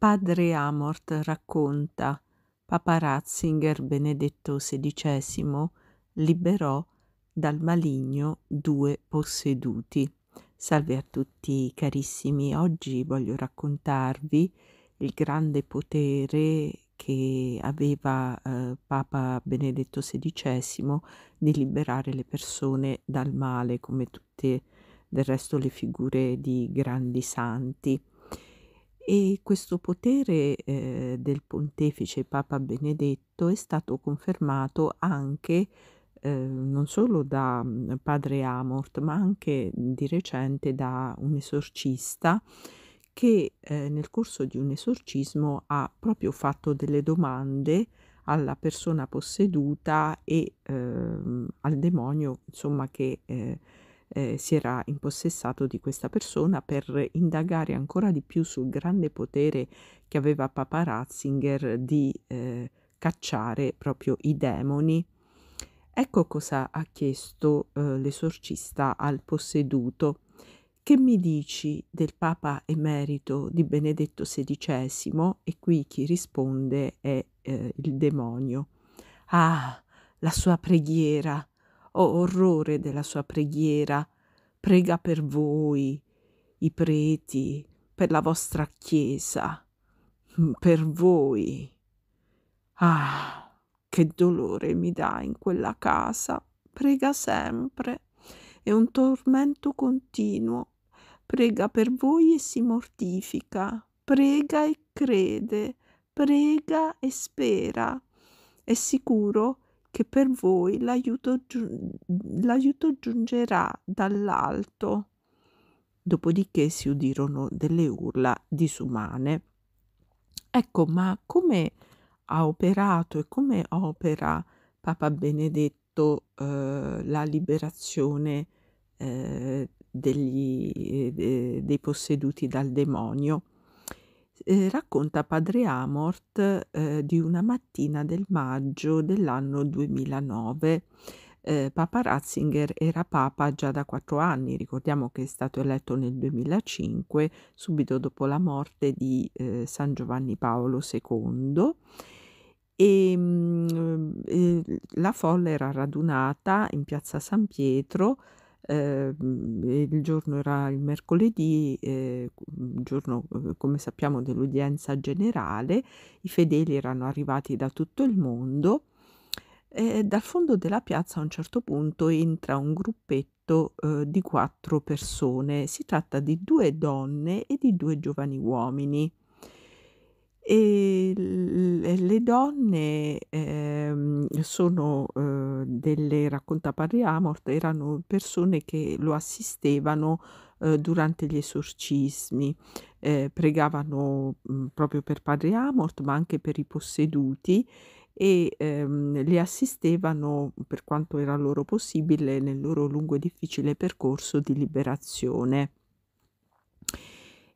Padre Amort racconta, Papa Ratzinger Benedetto XVI liberò dal maligno due posseduti. Salve a tutti carissimi, oggi voglio raccontarvi il grande potere che aveva eh, Papa Benedetto XVI di liberare le persone dal male come tutte del resto le figure di grandi santi. E questo potere eh, del pontefice Papa Benedetto è stato confermato anche eh, non solo da mm, padre Amort, ma anche di recente da un esorcista che eh, nel corso di un esorcismo ha proprio fatto delle domande alla persona posseduta e ehm, al demonio, insomma, che eh, eh, si era impossessato di questa persona per indagare ancora di più sul grande potere che aveva Papa Ratzinger di eh, cacciare proprio i demoni. Ecco cosa ha chiesto eh, l'esorcista al posseduto. Che mi dici del Papa emerito di Benedetto XVI? E qui chi risponde è eh, il demonio. Ah, la sua preghiera, ho orrore della sua preghiera. Prega per voi, i preti, per la vostra chiesa, per voi. Ah, che dolore mi dà in quella casa. Prega sempre. È un tormento continuo. Prega per voi e si mortifica. Prega e crede. Prega e spera. È sicuro che che per voi l'aiuto, l'aiuto giungerà dall'alto. Dopodiché si udirono delle urla disumane. Ecco, ma come ha operato e come opera Papa Benedetto eh, la liberazione eh, degli, eh, dei posseduti dal demonio? eh, racconta padre Amort eh, di una mattina del maggio dell'anno 2009. Eh, Papa Ratzinger era papa già da quattro anni, ricordiamo che è stato eletto nel 2005, subito dopo la morte di eh, San Giovanni Paolo II. E, mh, la folla era radunata in piazza San Pietro eh, il giorno era il mercoledì, ehm, eh, giorno come sappiamo dell'udienza generale, i fedeli erano arrivati da tutto il mondo e dal fondo della piazza a un certo punto entra un gruppetto eh, di quattro persone. Si tratta di due donne e di due giovani uomini. E le donne, ehm, sono, uhm, delle raccontaparrie amort erano persone che lo assistevano, uhm, durante gli esorcismi. Ehm, pregavano, mhmm, proprio per padre amort ma anche per i posseduti e, ehm, li assistevano, per quanto era loro possibile, nel loro lungo e difficile percorso di liberazione.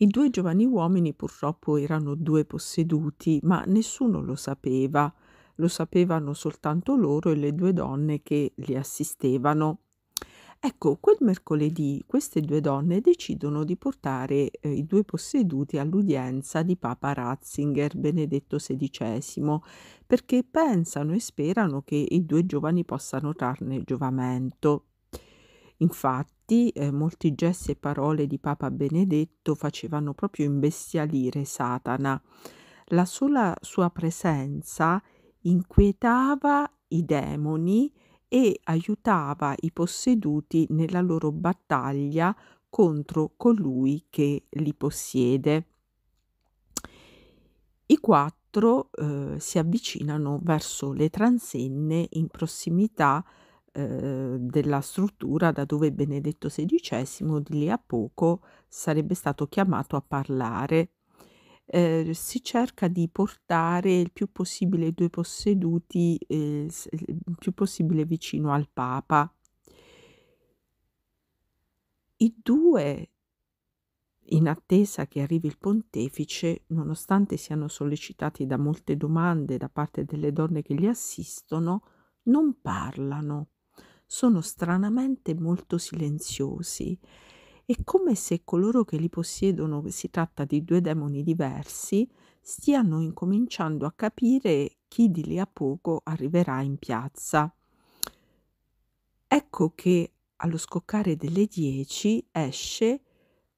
I due giovani uomini purtroppo erano due posseduti, ma nessuno lo sapeva. Lo sapevano soltanto loro e le due donne che li assistevano. Ecco, quel mercoledì queste due donne decidono di portare eh, i due posseduti all'udienza di Papa Ratzinger Benedetto XVI, perché pensano e sperano che i due giovani possano trarne giovamento. Infatti, Infatti eh, molti gesti e parole di Papa Benedetto facevano proprio imbestialire Satana. La sola sua presenza inquietava i demoni e aiutava i posseduti nella loro battaglia contro colui che li possiede. I quattro eh, si avvicinano verso le transenne in prossimità eh, della struttura da dove Benedetto XVI di lì a poco sarebbe stato chiamato a parlare. Eh, si cerca di portare il più possibile i due posseduti eh, il più possibile vicino al Papa. I due, in attesa che arrivi il pontefice, nonostante siano sollecitati da molte domande da parte delle donne che li assistono, non parlano sono stranamente molto silenziosi. È come se coloro che li possiedono, si tratta di due demoni diversi, stiano incominciando a capire chi di lì a poco arriverà in piazza. Ecco che allo scoccare delle 10 esce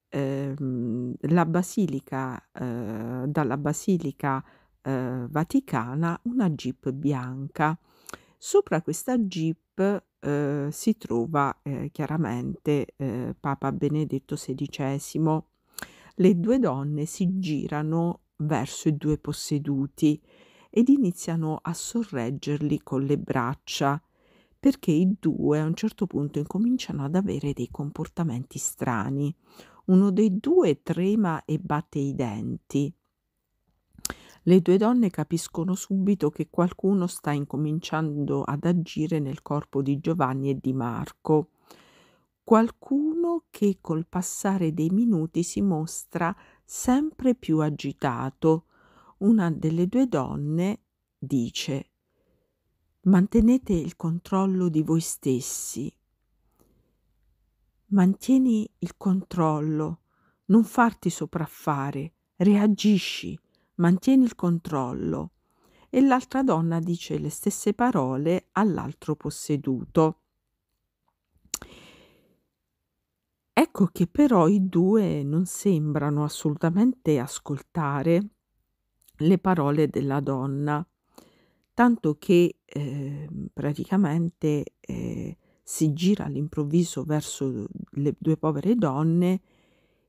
ehm, la basilica, eh, dalla basilica eh, vaticana una jeep bianca. Sopra questa jeep eh, si trova eh, chiaramente eh, Papa Benedetto XVI. Le due donne si girano verso i due posseduti ed iniziano a sorreggerli con le braccia perché i due a un certo punto incominciano ad avere dei comportamenti strani. Uno dei due trema e batte i denti le due donne capiscono subito che qualcuno sta incominciando ad agire nel corpo di Giovanni e di Marco. Qualcuno che col passare dei minuti si mostra sempre più agitato. Una delle due donne dice Mantenete il controllo di voi stessi. Mantieni il controllo, non farti sopraffare, reagisci, mantieni il controllo. E l'altra donna dice le stesse parole all'altro posseduto. Ecco che però i due non sembrano assolutamente ascoltare le parole della donna, tanto che eh, praticamente eh, si gira all'improvviso verso le due povere donne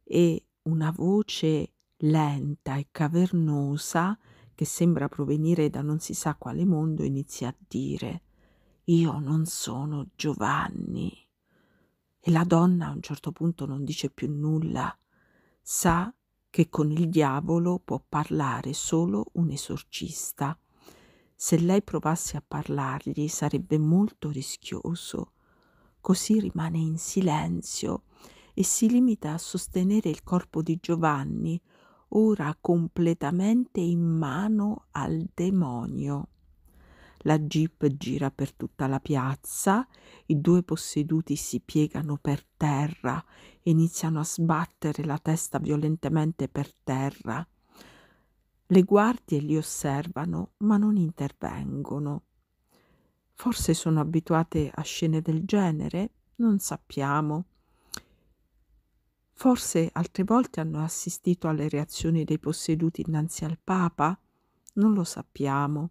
e una voce lenta e cavernosa, che sembra provenire da non si sa quale mondo, inizia a dire Io non sono Giovanni. E la donna a un certo punto non dice più nulla, sa che con il diavolo può parlare solo un esorcista. Se lei provasse a parlargli sarebbe molto rischioso. Così rimane in silenzio e si limita a sostenere il corpo di Giovanni ora completamente in mano al demonio. La jeep gira per tutta la piazza, i due posseduti si piegano per terra e iniziano a sbattere la testa violentemente per terra. Le guardie li osservano, ma non intervengono. Forse sono abituate a scene del genere? Non sappiamo. Forse altre volte hanno assistito alle reazioni dei posseduti innanzi al Papa? Non lo sappiamo.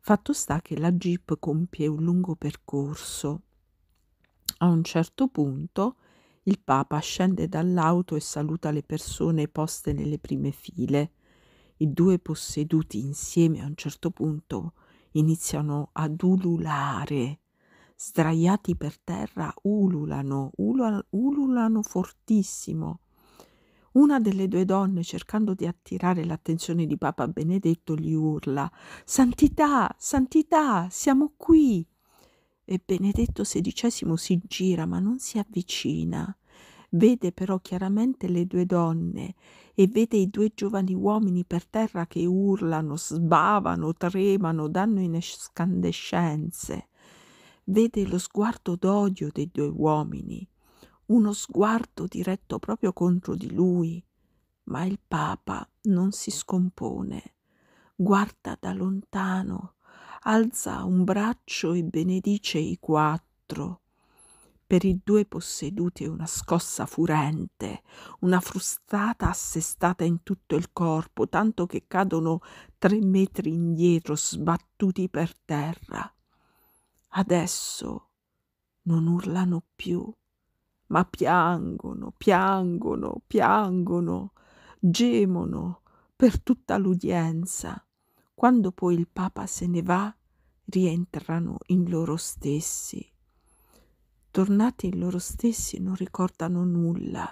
Fatto sta che la Jeep compie un lungo percorso. A un certo punto il Papa scende dall'auto e saluta le persone poste nelle prime file. I due posseduti insieme a un certo punto iniziano ad ululare sdraiati per terra ululano, ululano fortissimo. Una delle due donne, cercando di attirare l'attenzione di Papa Benedetto, gli urla Santità, santità, siamo qui. E Benedetto XVI si gira, ma non si avvicina. Vede però chiaramente le due donne e vede i due giovani uomini per terra che urlano, sbavano, tremano, danno inescandescenze vede lo sguardo d'odio dei due uomini, uno sguardo diretto proprio contro di lui, ma il Papa non si scompone, guarda da lontano, alza un braccio e benedice i quattro. Per i due posseduti è una scossa furente, una frustata assestata in tutto il corpo, tanto che cadono tre metri indietro, sbattuti per terra. Adesso non urlano più, ma piangono, piangono, piangono, gemono per tutta l'udienza. Quando poi il Papa se ne va, rientrano in loro stessi. Tornati in loro stessi non ricordano nulla.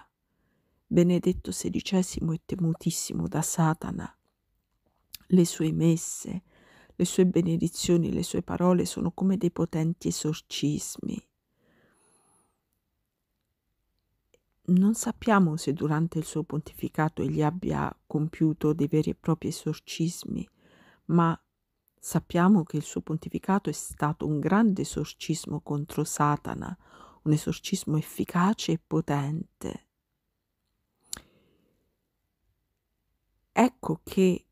Benedetto XVI è temutissimo da Satana, le sue messe, le sue benedizioni, le sue parole sono come dei potenti esorcismi. Non sappiamo se durante il suo pontificato egli abbia compiuto dei veri e propri esorcismi, ma sappiamo che il suo pontificato è stato un grande esorcismo contro Satana, un esorcismo efficace e potente. Ecco che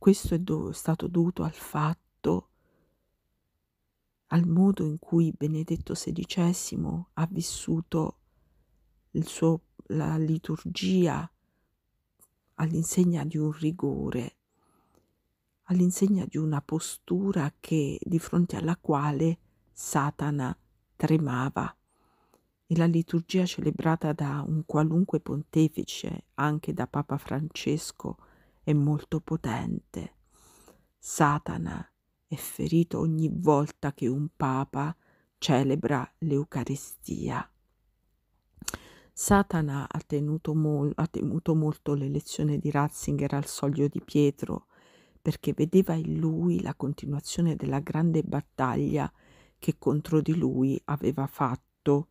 questo è do- stato dovuto al fatto, al modo in cui Benedetto XVI ha vissuto suo, la liturgia all'insegna di un rigore, all'insegna di una postura che, di fronte alla quale Satana tremava e la liturgia celebrata da un qualunque pontefice, anche da Papa Francesco, e molto potente. Satana è ferito ogni volta che un papa celebra l'Eucaristia. Satana ha, mol- ha, temuto molto l'elezione di Ratzinger al soglio di Pietro, perché vedeva in lui la continuazione della grande battaglia che contro di lui aveva fatto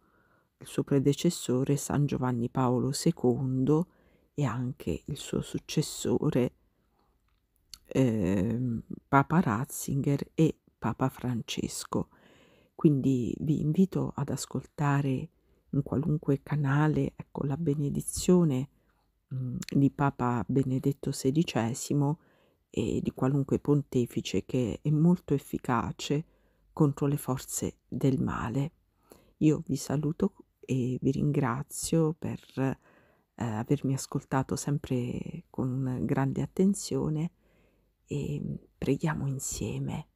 il suo predecessore San Giovanni Paolo II e anche il suo successore eh, Papa Ratzinger e Papa Francesco. Quindi vi invito ad ascoltare in qualunque canale ecco, la benedizione mh, mm, di Papa Benedetto XVI e di qualunque pontefice che è molto efficace contro le forze del male. Io vi saluto e vi ringrazio per eh, avermi ascoltato sempre con grande attenzione e mm, preghiamo insieme